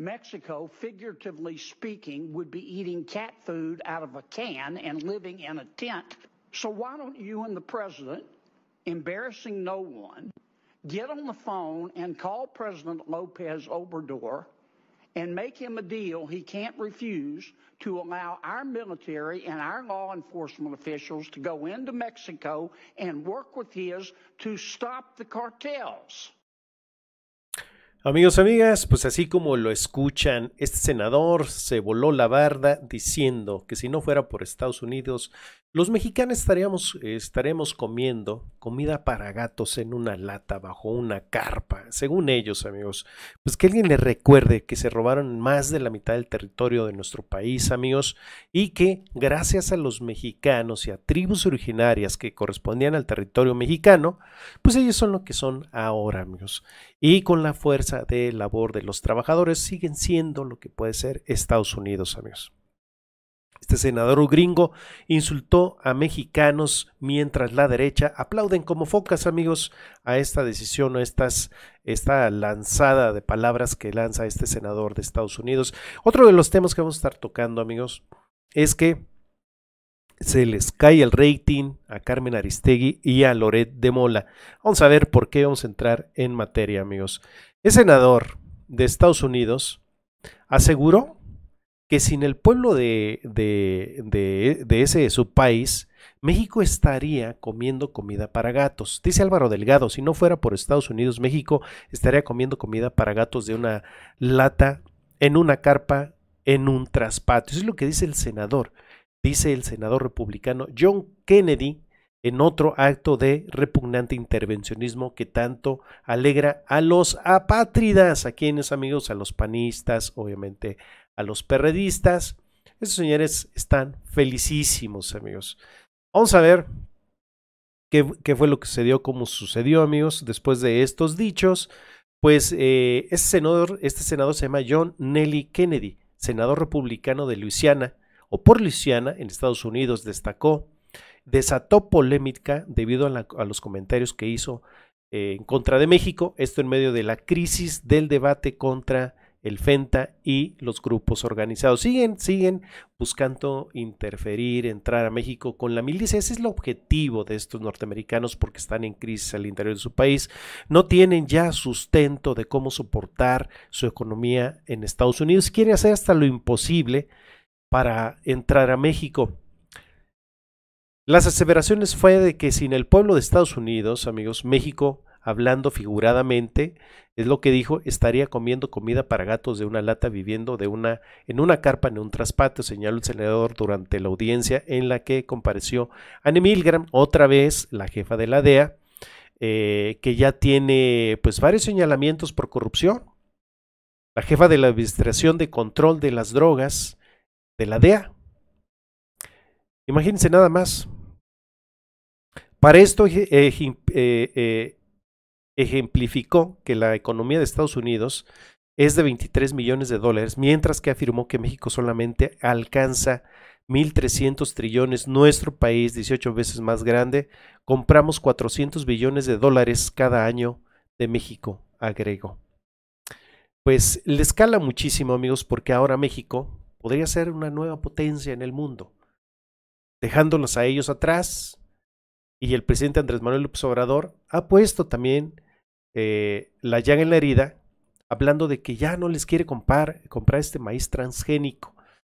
Mexico, figuratively speaking, would be eating cat food out of a can and living in a tent. So why don't you and the president, embarrassing no one, get on the phone and call President Lopez Obrador and make him a deal he can't refuse to allow our military and our law enforcement officials to go into Mexico and work with his to stop the cartels. Amigos, amigas, pues así como lo escuchan, este senador se voló la barda diciendo que si no fuera por Estados Unidos, los mexicanos estaríamos, estaremos comiendo comida para gatos en una lata bajo una carpa. Según ellos, amigos, pues que alguien les recuerde que se robaron más de la mitad del territorio de nuestro país, amigos, y que gracias a los mexicanos y a tribus originarias que correspondían al territorio mexicano, pues ellos son lo que son ahora, amigos. Y con la fuerza de labor de los trabajadores siguen siendo lo que puede ser Estados Unidos, amigos. Este senador gringo insultó a mexicanos mientras la derecha aplauden como focas, amigos, a esta decisión, a esta lanzada de palabras que lanza este senador de Estados Unidos. Otro de los temas que vamos a estar tocando, amigos, es que se les cae el rating a Carmen Aristegui y a Loret de Mola. Vamos a ver por qué vamos a entrar en materia, amigos. El senador de Estados Unidos aseguró que sin el pueblo de, de, de, ese de su país, México estaría comiendo comida para gatos. Dice Álvaro Delgado, si no fuera por Estados Unidos, México estaría comiendo comida para gatos de una lata, en una carpa, en un traspatio. Eso es lo que dice el senador dice el senador republicano John Kennedy en otro acto de repugnante intervencionismo que tanto alegra a los apátridas, a quienes amigos, a los panistas, obviamente a los perredistas. Esos señores están felicísimos, amigos. Vamos a ver qué, fue lo que sucedió, cómo sucedió, amigos, después de estos dichos. Pues eh, este, senador, este senador se llama John Nelly Kennedy, senador republicano de Luisiana, o por Luisiana en Estados Unidos, destacó, desató polémica debido a, los comentarios que hizo eh, en contra de México, esto en medio de la crisis del debate contra el FENTA y los grupos organizados. Siguen, siguen buscando interferir, entrar a México con la milicia. Ese es el objetivo de estos norteamericanos porque están en crisis al interior de su país. No tienen ya sustento de cómo soportar su economía en Estados Unidos. Quieren hacer hasta lo imposible para entrar a México. Las aseveraciones fue de que sin el pueblo de Estados Unidos, amigos, México, hablando figuradamente, es lo que dijo, estaría comiendo comida para gatos de una lata, viviendo de una, en una carpa en un traspate señaló el senador durante la audiencia en la que compareció Anne Milgram, otra vez la jefa de la DEA, eh, que ya tiene pues varios señalamientos por corrupción. La jefa de la Administración de Control de las Drogas, de la DEA. Imagínense nada más. Para esto eh, eh, ejemplificó que la economía de Estados Unidos es de 23 millones de dólares, mientras que afirmó que México solamente alcanza 1.300 trillones, nuestro país 18 veces más grande, compramos 400 billones de dólares cada año de México, agregó. Pues le escala muchísimo amigos porque ahora México podría ser una nueva potencia en el mundo, dejándolos a ellos atrás. Y el presidente Andrés Manuel López Obrador ha puesto también eh, la llaga en la herida, hablando de que ya no les quiere comprar, comprar este maíz transgénico.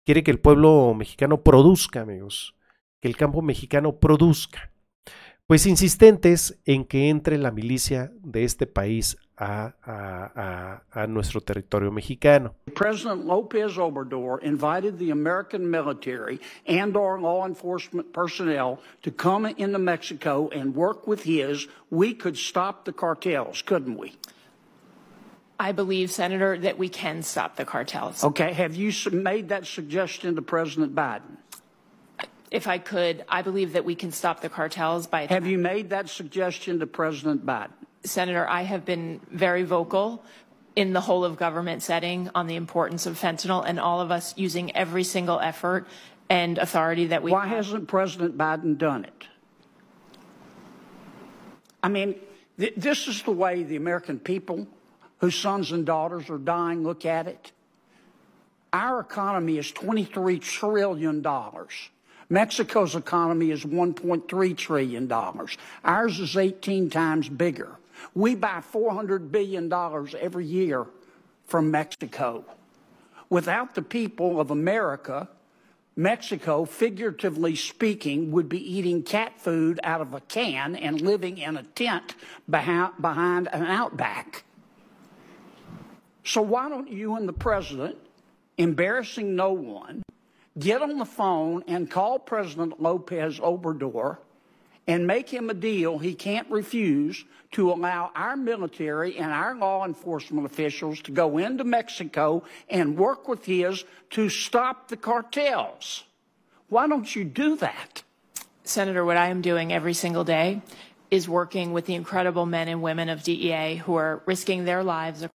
Quiere que el pueblo mexicano produzca, amigos, que el campo mexicano produzca. Pues insistentes en que entre la milicia de este país a, a, a, nuestro territorio mexicano. President López Obrador invited the American military and our law enforcement personnel to come into Mexico and work with his. We could stop the cartels, couldn't we? I believe, Senator, that we can stop the cartels. Okay. Have you made that suggestion to President Biden? If I could, I believe that we can stop the cartels by. Have you made that suggestion to President Biden? Senator, I have been very vocal in the whole of government setting on the importance of fentanyl and all of us using every single effort and authority that we Why have. hasn't President Biden done it? I mean, th this is the way the American people whose sons and daughters are dying look at it. Our economy is $23 trillion. Mexico's economy is $1.3 trillion. Ours is 18 times bigger. We buy $400 billion every year from Mexico. Without the people of America, Mexico, figuratively speaking, would be eating cat food out of a can and living in a tent behind, an outback. So, why don't you and the president, embarrassing no one, get on the phone and call President Lopez Obrador and make him a deal he can't refuse to allow our military and our law enforcement officials to go into Mexico and work with his to stop the cartels. Why don't you do that? Senator, what I am doing every single day is working with the incredible men and women of DEA who are risking their lives.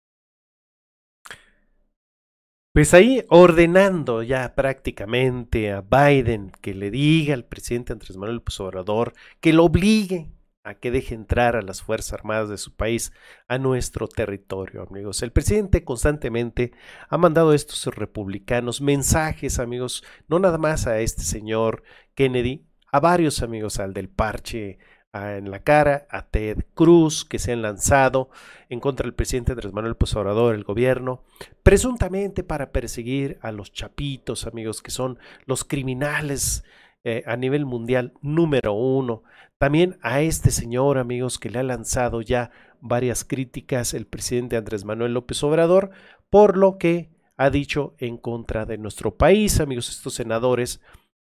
Pues ahí ordenando ya prácticamente a Biden que le diga al presidente Andrés Manuel López Obrador que lo obligue a que deje entrar a las Fuerzas Armadas de su país a nuestro territorio, amigos. El presidente constantemente ha mandado a estos republicanos mensajes, amigos, no nada más a este señor Kennedy, a varios amigos, al del parche en la cara a Ted Cruz, que se han lanzado en contra del presidente Andrés Manuel López Obrador, el gobierno, presuntamente para perseguir a los chapitos, amigos, que son los criminales eh, a nivel mundial número uno. También a este señor, amigos, que le ha lanzado ya varias críticas el presidente Andrés Manuel López Obrador, por lo que ha dicho en contra de nuestro país, amigos, estos senadores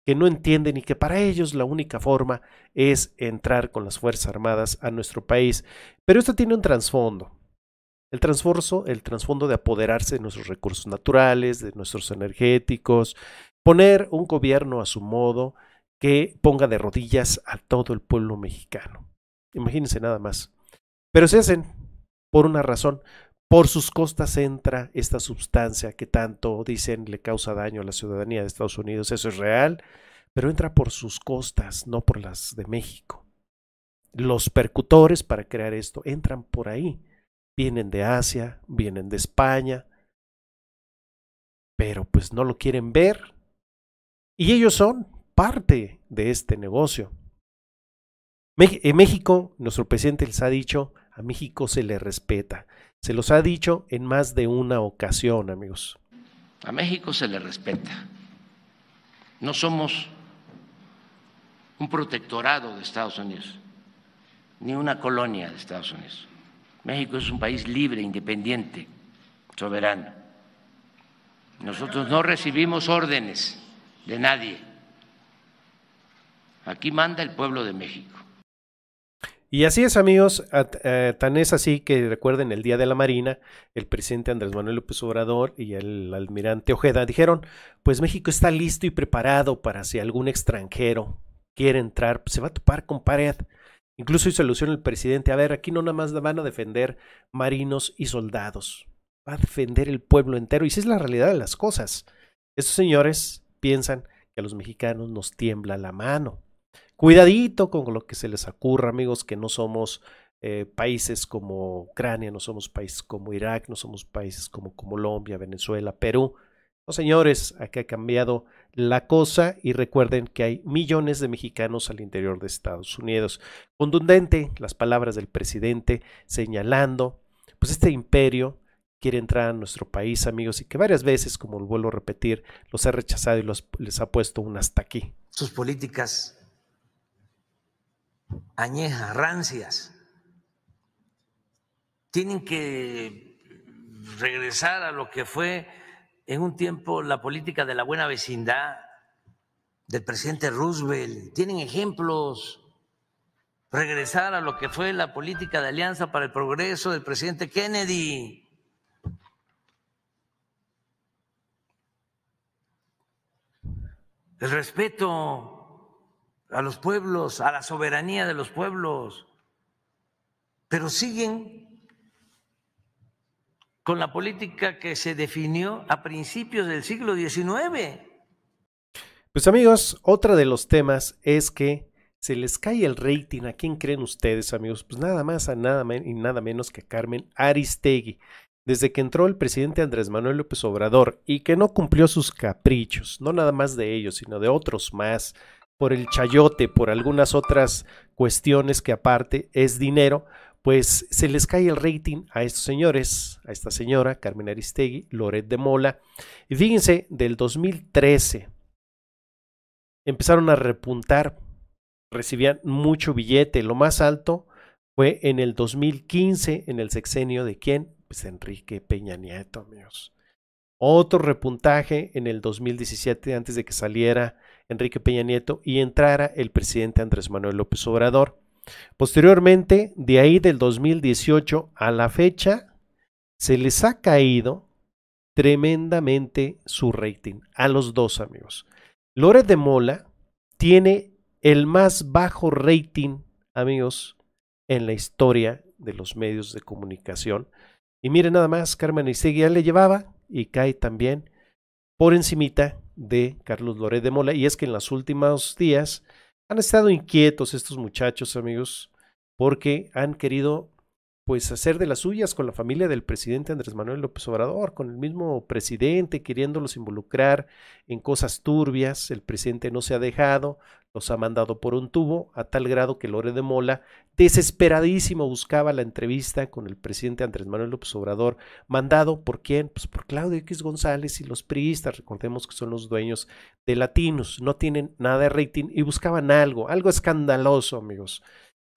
que no entienden y que para ellos la única forma es entrar con las Fuerzas Armadas a nuestro país. Pero esto tiene un trasfondo. El trasfondo, el trasfondo de apoderarse de nuestros recursos naturales, de nuestros energéticos, poner un gobierno a su modo que ponga de rodillas a todo el pueblo mexicano. Imagínense nada más. Pero se hacen por una razón, por sus costas entra esta sustancia que tanto dicen le causa daño a la ciudadanía de Estados Unidos. Eso es real, pero entra por sus costas, no por las de México. Los percutores para crear esto entran por ahí. Vienen de Asia, vienen de España, pero pues no lo quieren ver. Y ellos son parte de este negocio. En México, nuestro presidente les ha dicho, a México se le respeta. Se los ha dicho en más de una ocasión, amigos. A México se le respeta. No somos un protectorado de Estados Unidos, ni una colonia de Estados Unidos. México es un país libre, independiente, soberano. Nosotros no recibimos órdenes de nadie. Aquí manda el pueblo de México. Y así es, amigos, eh, tan es así que recuerden el Día de la Marina, el presidente Andrés Manuel López Obrador y el almirante Ojeda dijeron, pues México está listo y preparado para si algún extranjero quiere entrar, pues se va a topar con pared. Incluso hizo alusión el presidente, a ver, aquí no nada más van a defender marinos y soldados, va a defender el pueblo entero. Y si es la realidad de las cosas, estos señores piensan que a los mexicanos nos tiembla la mano Cuidadito con lo que se les ocurra, amigos, que no somos eh, países como Ucrania, no somos países como Irak, no somos países como Colombia, Venezuela, Perú. No, señores, aquí ha cambiado la cosa y recuerden que hay millones de mexicanos al interior de Estados Unidos. Contundente las palabras del presidente señalando, pues este imperio quiere entrar a nuestro país, amigos, y que varias veces, como vuelvo a repetir, los ha rechazado y los, les ha puesto un hasta aquí. Sus políticas añejas, rancias. Tienen que regresar a lo que fue en un tiempo la política de la buena vecindad del presidente Roosevelt. Tienen ejemplos. Regresar a lo que fue la política de alianza para el progreso del presidente Kennedy. El respeto a los pueblos, a la soberanía de los pueblos, pero siguen con la política que se definió a principios del siglo XIX. Pues amigos, otro de los temas es que se les cae el rating. ¿A quién creen ustedes, amigos? Pues nada más a nada y nada menos que a Carmen Aristegui. Desde que entró el presidente Andrés Manuel López Obrador y que no cumplió sus caprichos, no nada más de ellos, sino de otros más, por el chayote, por algunas otras cuestiones que aparte es dinero, pues se les cae el rating a estos señores, a esta señora, Carmen Aristegui, Loret de Mola. Y fíjense, del 2013 empezaron a repuntar, recibían mucho billete, lo más alto fue en el 2015, en el sexenio de quién? Pues Enrique Peña Nieto, amigos. Otro repuntaje en el 2017, antes de que saliera Enrique Peña Nieto y entrara el presidente Andrés Manuel López Obrador. Posteriormente, de ahí del 2018 a la fecha, se les ha caído tremendamente su rating a los dos amigos. Lore de Mola tiene el más bajo rating, amigos, en la historia de los medios de comunicación. Y miren nada más, Carmen y ya le llevaba y cae también por encimita de Carlos Loret de Mola. Y es que en los últimos días han estado inquietos estos muchachos, amigos, porque han querido pues hacer de las suyas con la familia del presidente Andrés Manuel López Obrador, con el mismo presidente queriéndolos involucrar en cosas turbias, el presidente no se ha dejado, los ha mandado por un tubo, a tal grado que Lore de Mola, desesperadísimo, buscaba la entrevista con el presidente Andrés Manuel López Obrador, mandado por quién? Pues por Claudio X González y los priistas, recordemos que son los dueños de Latinos, no tienen nada de rating y buscaban algo, algo escandaloso, amigos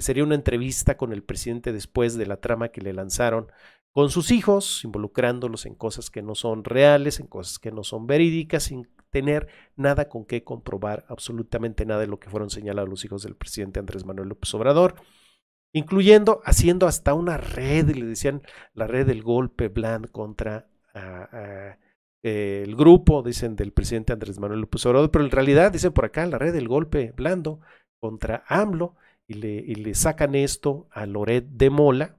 sería una entrevista con el presidente después de la trama que le lanzaron con sus hijos, involucrándolos en cosas que no son reales, en cosas que no son verídicas, sin tener nada con qué comprobar absolutamente nada de lo que fueron señalados los hijos del presidente Andrés Manuel López Obrador, incluyendo haciendo hasta una red, le decían la red del golpe blando contra ah, ah, eh, el grupo, dicen, del presidente Andrés Manuel López Obrador, pero en realidad, dicen por acá, la red del golpe blando contra AMLO, y le, sacan esto a Loret de Mola,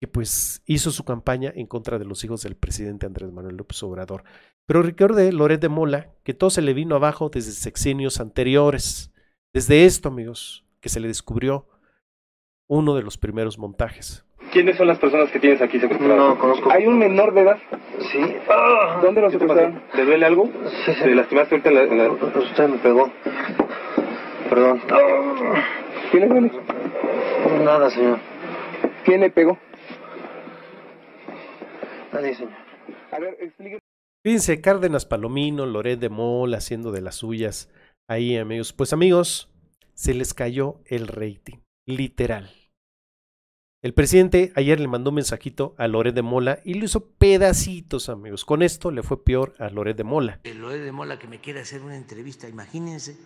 que pues hizo su campaña en contra de los hijos del presidente Andrés Manuel López Obrador. Pero recuerde Loret de Mola que todo se le vino abajo desde sexenios anteriores, desde esto, amigos, que se le descubrió uno de los primeros montajes. ¿Quiénes son las personas que tienes aquí No, conozco. ¿Hay un menor de edad? Sí. ¿Dónde lo secuestraron? ¿Te duele algo? Sí, sí. ¿Te lastimaste ahorita Usted me pegó. Perdón. ¿Tiene Nada, señor. ¿Quién le pegó? Nadie, señor. A ver, Fíjense, Cárdenas Palomino, Loret de Mola, haciendo de las suyas ahí, amigos. Pues amigos, se les cayó el rating, literal. El presidente ayer le mandó un mensajito a Loret de Mola y le hizo pedacitos, amigos. Con esto le fue peor a Loret de Mola. El Loret de Mola que me quiere hacer una entrevista, imagínense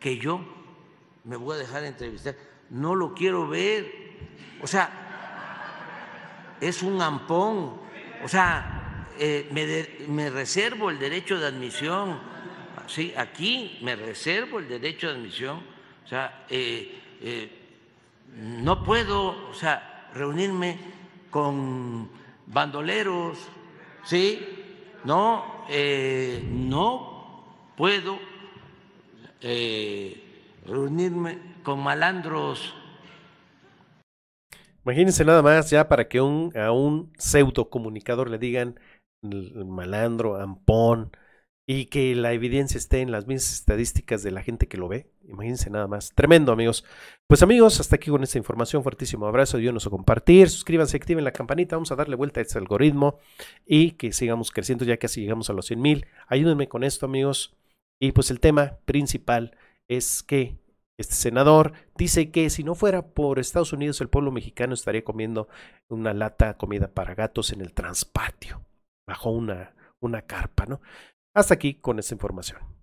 que yo me voy a dejar entrevistar, no lo quiero ver. O sea, es un ampón. O sea, eh, me, me, reservo el derecho de admisión. Sí, aquí me reservo el derecho de admisión. O sea, eh, eh, no puedo, o sea, reunirme con bandoleros, ¿sí? No, no puedo reunirme con malandros. Imagínense nada más ya para que un, a un pseudo comunicador le digan malandro, ampón, y que la evidencia esté en las mismas estadísticas de la gente que lo ve. Imagínense nada más. Tremendo, amigos. Pues amigos, hasta aquí con esta información. Fuertísimo abrazo, ayúdenos a compartir, suscríbanse, activen la campanita. Vamos a darle vuelta a este algoritmo y que sigamos creciendo ya que casi llegamos a los 100 mil. Ayúdenme con esto, amigos. Y pues el tema principal es que este senador dice que si no fuera por Estados Unidos, el pueblo mexicano estaría comiendo una lata de comida para gatos en el transpatio, bajo una, una carpa, ¿no? Hasta aquí con esta información.